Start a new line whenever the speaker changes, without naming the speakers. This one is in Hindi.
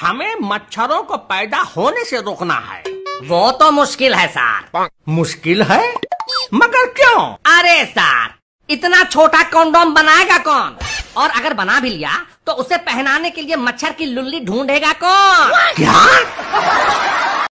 हमें मच्छरों को पैदा होने से रोकना है वो तो मुश्किल है
सर मुश्किल
है
मगर क्यों
अरे सर इतना छोटा कॉन्डोम बनाएगा कौन और अगर बना भी लिया तो उसे पहनाने के लिए मच्छर की लुल्ली ढूंढेगा कौन क्या